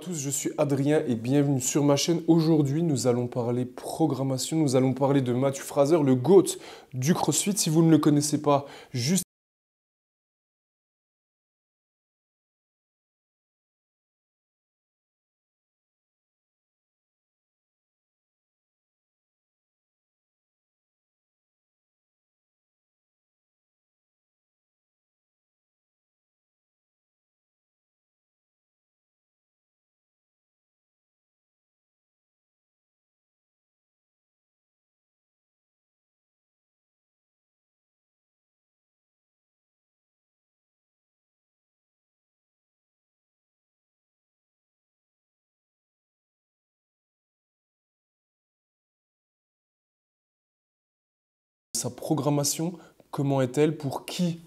tous, je suis Adrien et bienvenue sur ma chaîne. Aujourd'hui, nous allons parler programmation, nous allons parler de Matthew Fraser, le GOAT du CrossFit. Si vous ne le connaissez pas, juste Sa programmation, comment est-elle Pour qui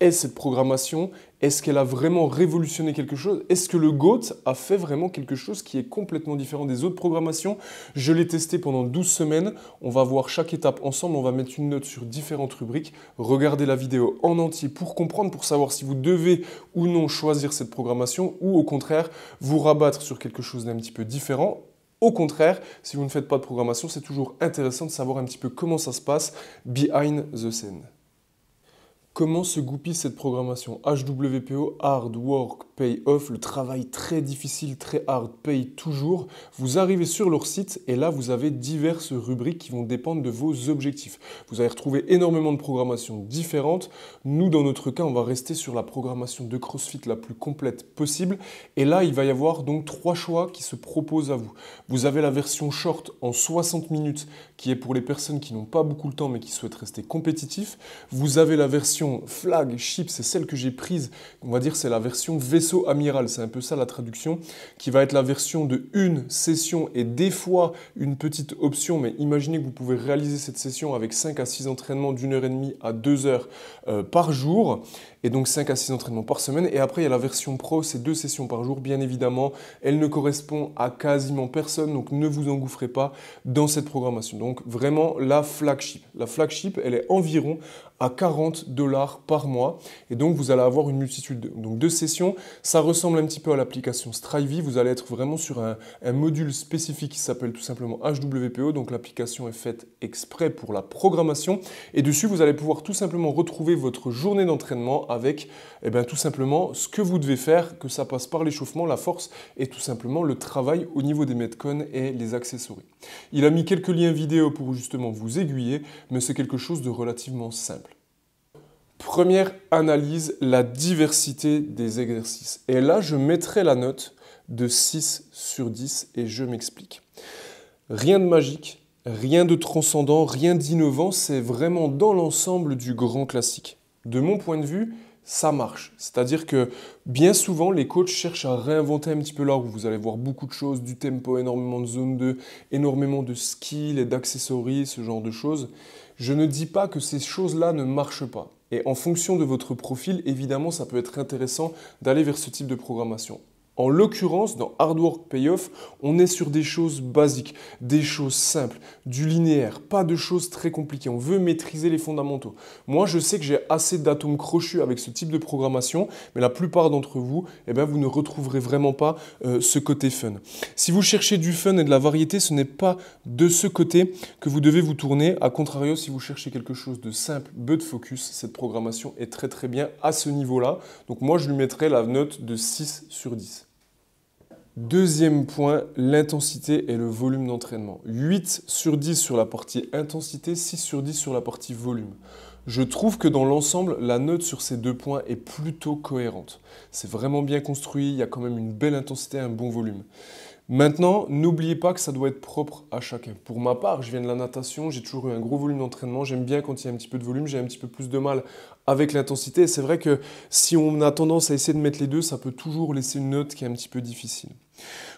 est cette programmation Est-ce qu'elle a vraiment révolutionné quelque chose Est-ce que le GOAT a fait vraiment quelque chose qui est complètement différent des autres programmations Je l'ai testé pendant 12 semaines. On va voir chaque étape ensemble. On va mettre une note sur différentes rubriques. Regardez la vidéo en entier pour comprendre, pour savoir si vous devez ou non choisir cette programmation ou au contraire vous rabattre sur quelque chose d'un petit peu différent au contraire, si vous ne faites pas de programmation, c'est toujours intéressant de savoir un petit peu comment ça se passe behind the scene. Comment se goupille cette programmation HWPO Hard Work Pay Off, le travail très difficile, très hard, paye toujours. Vous arrivez sur leur site et là, vous avez diverses rubriques qui vont dépendre de vos objectifs. Vous allez retrouver énormément de programmations différentes. Nous, dans notre cas, on va rester sur la programmation de CrossFit la plus complète possible. Et là, il va y avoir donc trois choix qui se proposent à vous. Vous avez la version short en 60 minutes qui est pour les personnes qui n'ont pas beaucoup le temps mais qui souhaitent rester compétitifs. Vous avez la version flag, chip c'est celle que j'ai prise. On va dire c'est la version V amiral, c'est un peu ça la traduction, qui va être la version de une session et des fois une petite option, mais imaginez que vous pouvez réaliser cette session avec 5 à six entraînements d'une heure et demie à deux heures euh, par jour, et donc 5 à 6 entraînements par semaine, et après il y a la version pro, c'est deux sessions par jour, bien évidemment, elle ne correspond à quasiment personne, donc ne vous engouffrez pas dans cette programmation. Donc vraiment la flagship. La flagship, elle est environ à 40 dollars par mois. Et donc, vous allez avoir une multitude de, donc sessions. Ça ressemble un petit peu à l'application Strivey. Vous allez être vraiment sur un, module spécifique qui s'appelle tout simplement HWPO. Donc, l'application est faite exprès pour la programmation. Et dessus, vous allez pouvoir tout simplement retrouver votre journée d'entraînement avec eh bien, tout simplement ce que vous devez faire, que ça passe par l'échauffement, la force et tout simplement le travail au niveau des Metcon et les accessoires. Il a mis quelques liens vidéo pour justement vous aiguiller, mais c'est quelque chose de relativement simple. Première analyse, la diversité des exercices. Et là, je mettrai la note de 6 sur 10 et je m'explique. Rien de magique, rien de transcendant, rien d'innovant, c'est vraiment dans l'ensemble du grand classique. De mon point de vue, ça marche. C'est-à-dire que bien souvent, les coachs cherchent à réinventer un petit peu l'art où vous allez voir beaucoup de choses, du tempo, énormément de zone 2, énormément de skills et d'accessories, ce genre de choses. Je ne dis pas que ces choses-là ne marchent pas. Et en fonction de votre profil, évidemment, ça peut être intéressant d'aller vers ce type de programmation. En l'occurrence, dans Hard Work Payoff, on est sur des choses basiques, des choses simples, du linéaire, pas de choses très compliquées. On veut maîtriser les fondamentaux. Moi, je sais que j'ai assez d'atomes crochus avec ce type de programmation, mais la plupart d'entre vous, eh bien, vous ne retrouverez vraiment pas euh, ce côté fun. Si vous cherchez du fun et de la variété, ce n'est pas de ce côté que vous devez vous tourner. A contrario, si vous cherchez quelque chose de simple, peu de focus, cette programmation est très très bien à ce niveau-là. Donc moi, je lui mettrai la note de 6 sur 10. Deuxième point, l'intensité et le volume d'entraînement. 8 sur 10 sur la partie intensité, 6 sur 10 sur la partie volume. Je trouve que dans l'ensemble, la note sur ces deux points est plutôt cohérente. C'est vraiment bien construit, il y a quand même une belle intensité, un bon volume. Maintenant, n'oubliez pas que ça doit être propre à chacun. Pour ma part, je viens de la natation, j'ai toujours eu un gros volume d'entraînement, j'aime bien quand il y a un petit peu de volume, j'ai un petit peu plus de mal avec l'intensité. C'est vrai que si on a tendance à essayer de mettre les deux, ça peut toujours laisser une note qui est un petit peu difficile.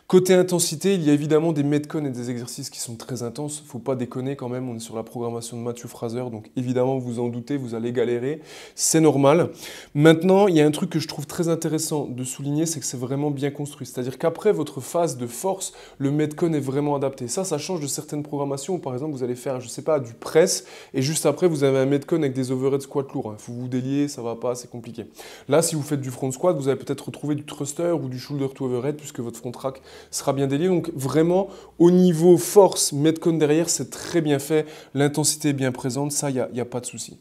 Côté intensité, il y a évidemment des metcon et des exercices qui sont très intenses. Faut pas déconner quand même, on est sur la programmation de Mathieu Fraser, donc évidemment vous en doutez, vous allez galérer, c'est normal. Maintenant, il y a un truc que je trouve très intéressant de souligner, c'est que c'est vraiment bien construit. C'est-à-dire qu'après votre phase de force, le metcon est vraiment adapté. Ça, ça change de certaines programmations où par exemple vous allez faire, je sais pas, du press et juste après vous avez un metcon avec des overhead squat lourds. Hein vous ça va pas, c'est compliqué. Là, si vous faites du front squat, vous allez peut-être retrouver du thruster ou du shoulder to overhead puisque votre front rack sera bien délié. Donc vraiment, au niveau force, con derrière, c'est très bien fait. L'intensité est bien présente, ça, il n'y a pas de souci.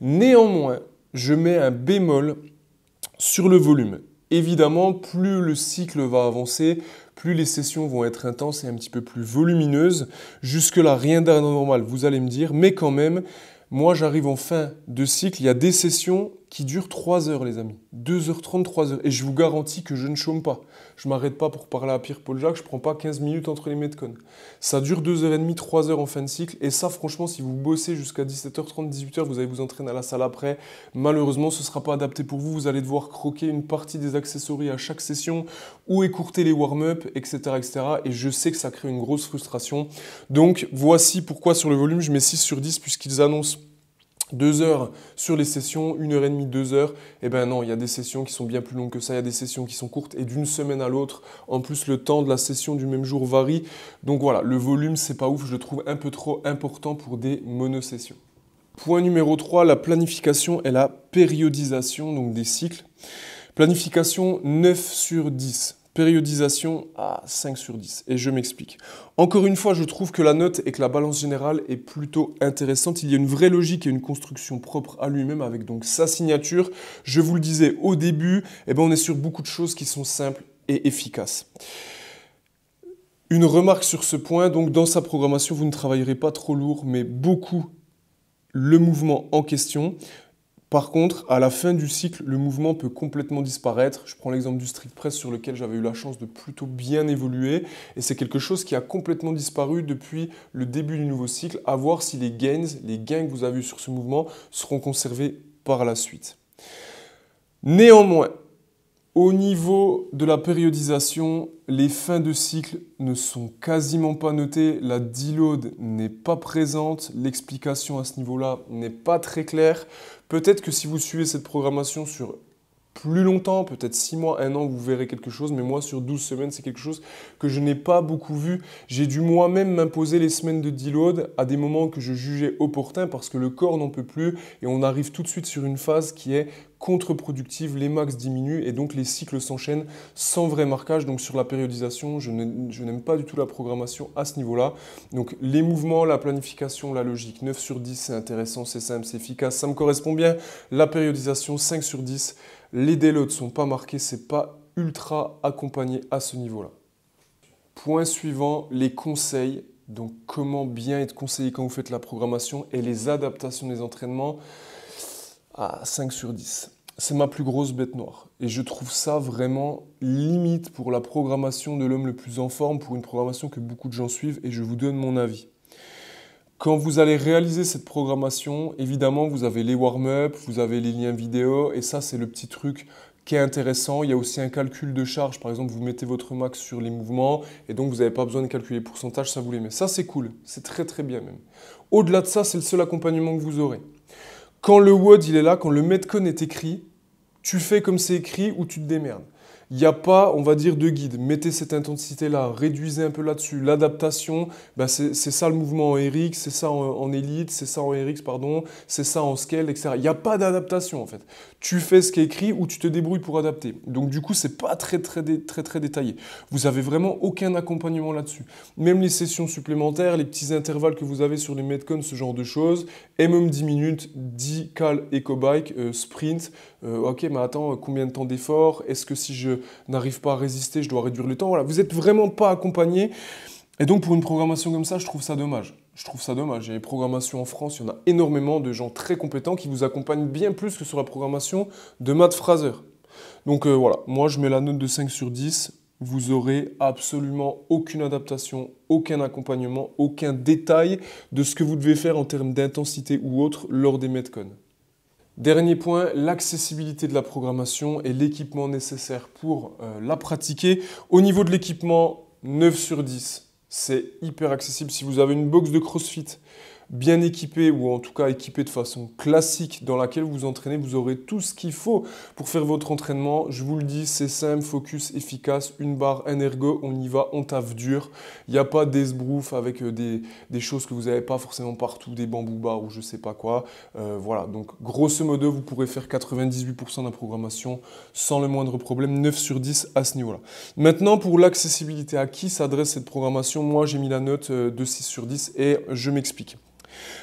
Néanmoins, je mets un bémol sur le volume. Évidemment, plus le cycle va avancer, plus les sessions vont être intenses et un petit peu plus volumineuses. Jusque-là, rien d'anormal, vous allez me dire, mais quand même, moi, j'arrive en fin de cycle, il y a des sessions qui dure 3 heures, les amis. 2h30, 3 heures. Et je vous garantis que je ne chôme pas. Je m'arrête pas pour parler à Pierre Paul Jacques, je prends pas 15 minutes entre les Metcon. Ça dure 2h30, 3 heures en fin de cycle. Et ça, franchement, si vous bossez jusqu'à 17h30, 18h, vous allez vous entraîner à la salle après. Malheureusement, ce sera pas adapté pour vous. Vous allez devoir croquer une partie des accessories à chaque session ou écourter les warm-up, etc., etc. Et je sais que ça crée une grosse frustration. Donc, voici pourquoi sur le volume, je mets 6 sur 10 puisqu'ils annoncent deux heures sur les sessions, une heure et demie, deux heures, eh ben non, il y a des sessions qui sont bien plus longues que ça, il y a des sessions qui sont courtes et d'une semaine à l'autre, en plus le temps de la session du même jour varie. Donc voilà, le volume, c'est pas ouf, je le trouve un peu trop important pour des monosessions. Point numéro 3, la planification et la périodisation donc des cycles. Planification 9 sur 10. Périodisation à 5 sur 10. Et je m'explique. Encore une fois, je trouve que la note et que la balance générale est plutôt intéressante. Il y a une vraie logique et une construction propre à lui-même avec donc sa signature. Je vous le disais au début, eh ben on est sur beaucoup de choses qui sont simples et efficaces. Une remarque sur ce point, donc dans sa programmation, vous ne travaillerez pas trop lourd, mais beaucoup le mouvement en question. Par contre, à la fin du cycle, le mouvement peut complètement disparaître. Je prends l'exemple du strict press sur lequel j'avais eu la chance de plutôt bien évoluer. Et c'est quelque chose qui a complètement disparu depuis le début du nouveau cycle. À voir si les gains, les gains que vous avez eus sur ce mouvement seront conservés par la suite. Néanmoins, au niveau de la périodisation, les fins de cycle ne sont quasiment pas notées, la deload n'est pas présente, l'explication à ce niveau-là n'est pas très claire. Peut-être que si vous suivez cette programmation sur plus longtemps, peut-être 6 mois, 1 an, vous verrez quelque chose, mais moi sur 12 semaines, c'est quelque chose que je n'ai pas beaucoup vu. J'ai dû moi-même m'imposer les semaines de deload à des moments que je jugeais opportuns parce que le corps n'en peut plus et on arrive tout de suite sur une phase qui est contre-productive, les max diminuent et donc les cycles s'enchaînent sans vrai marquage. Donc sur la périodisation, je n'aime pas du tout la programmation à ce niveau-là. Donc les mouvements, la planification, la logique, 9 sur 10, c'est intéressant, c'est simple, c'est efficace, ça me correspond bien. La périodisation, 5 sur 10. Les délots ne sont pas marqués, c'est pas ultra accompagné à ce niveau-là. Point suivant, les conseils. Donc comment bien être conseillé quand vous faites la programmation et les adaptations des entraînements à 5 sur 10. C'est ma plus grosse bête noire. Et je trouve ça vraiment limite pour la programmation de l'homme le plus en forme, pour une programmation que beaucoup de gens suivent, et je vous donne mon avis. Quand vous allez réaliser cette programmation, évidemment, vous avez les warm-up, vous avez les liens vidéo, et ça, c'est le petit truc qui est intéressant. Il y a aussi un calcul de charge. Par exemple, vous mettez votre max sur les mouvements, et donc vous n'avez pas besoin de calculer pourcentage, ça vous les Ça, c'est cool. C'est très, très bien même. Au-delà de ça, c'est le seul accompagnement que vous aurez. Quand le WOD il est là, quand le Metcon est écrit, tu fais comme c'est écrit ou tu te démerdes il n'y a pas, on va dire, de guide. Mettez cette intensité-là, réduisez un peu là-dessus. L'adaptation, bah, c'est ça le mouvement en RX, c'est ça en, Elite, élite, c'est ça en RX, pardon, c'est ça en scale, etc. Il n'y a pas d'adaptation, en fait. Tu fais ce qui est écrit ou tu te débrouilles pour adapter. Donc, du coup, c'est pas très, très, très, très, détaillé. Vous n'avez vraiment aucun accompagnement là-dessus. Même les sessions supplémentaires, les petits intervalles que vous avez sur les Metcon, ce genre de choses, même 10 minutes, 10 cal eco bike, euh, sprint. Euh, ok, mais attends, combien de temps d'effort Est-ce que si je n'arrive pas à résister, je dois réduire le temps. Voilà, vous n'êtes vraiment pas accompagné. Et donc pour une programmation comme ça, je trouve ça dommage. Je trouve ça dommage. Il y a les programmations en France, il y en a énormément de gens très compétents qui vous accompagnent bien plus que sur la programmation de Matt Fraser. Donc euh, voilà, moi je mets la note de 5 sur 10. Vous aurez absolument aucune adaptation, aucun accompagnement, aucun détail de ce que vous devez faire en termes d'intensité ou autre lors des Metcon. Dernier point, l'accessibilité de la programmation et l'équipement nécessaire pour euh, la pratiquer. Au niveau de l'équipement, 9 sur 10, c'est hyper accessible. Si vous avez une box de CrossFit, bien équipé ou en tout cas équipé de façon classique dans laquelle vous entraînez, vous aurez tout ce qu'il faut pour faire votre entraînement. Je vous le dis, c'est simple, focus, efficace, une barre, un ergo, on y va, on taffe dur. Il n'y a pas d'esbrouf avec euh, des, choses que vous n'avez pas forcément partout, des bambou bars ou je sais pas quoi. Euh, voilà, donc grosso modo, vous pourrez faire 98% de la programmation sans le moindre problème, 9 sur 10 à ce niveau-là. Maintenant, pour l'accessibilité, à qui s'adresse cette programmation Moi, j'ai mis la note euh, de 6 sur 10 et je m'explique.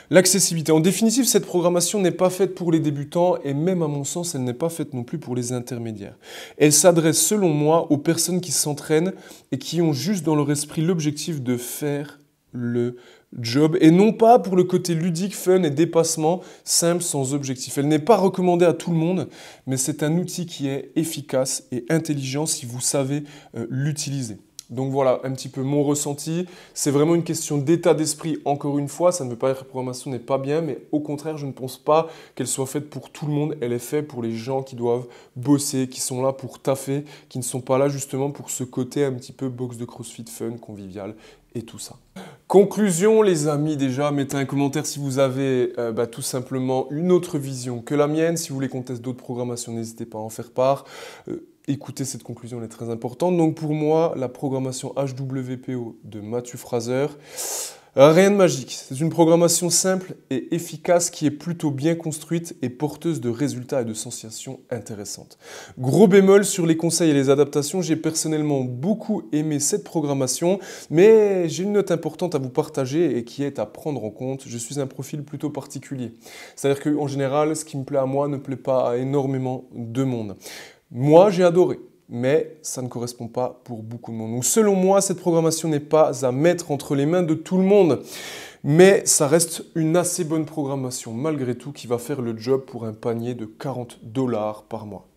L'accessibilité. En définitive, cette programmation n'est pas faite pour les débutants et même à mon sens, elle n'est pas faite non plus pour les intermédiaires. Elle s'adresse selon moi aux personnes qui s'entraînent et qui ont juste dans leur esprit l'objectif de faire le job et non pas pour le côté ludique, fun et dépassement, simple sans objectif. Elle n'est pas recommandée à tout le monde, mais c'est un outil qui est efficace et intelligent si vous savez euh, l'utiliser. Donc voilà, un petit peu mon ressenti. C'est vraiment une question d'état d'esprit, encore une fois. Ça ne veut pas dire que la programmation n'est pas bien, mais au contraire, je ne pense pas qu'elle soit faite pour tout le monde. Elle est faite pour les gens qui doivent bosser, qui sont là pour taffer, qui ne sont pas là justement pour ce côté un petit peu box de crossfit fun, convivial et tout ça. Conclusion les amis déjà, mettez un commentaire si vous avez euh, bah, tout simplement une autre vision que la mienne, si vous voulez qu'on teste d'autres programmations n'hésitez pas à en faire part. Euh, écoutez cette conclusion, elle est très importante. Donc pour moi, la programmation HWPO de Mathieu Fraser, euh, rien de magique. C'est une programmation simple et efficace qui est plutôt bien construite et porteuse de résultats et de sensations intéressantes. Gros bémol sur les conseils et les adaptations, j'ai personnellement beaucoup aimé cette programmation, mais j'ai une note importante à vous partager et qui est à prendre en compte. Je suis un profil plutôt particulier. C'est-à-dire qu'en général, ce qui me plaît à moi ne plaît pas à énormément de monde. Moi, j'ai adoré, mais ça ne correspond pas pour beaucoup de monde. selon moi, cette programmation n'est pas à mettre entre les mains de tout le monde. Mais ça reste une assez bonne programmation malgré tout qui va faire le job pour un panier de 40 dollars par mois.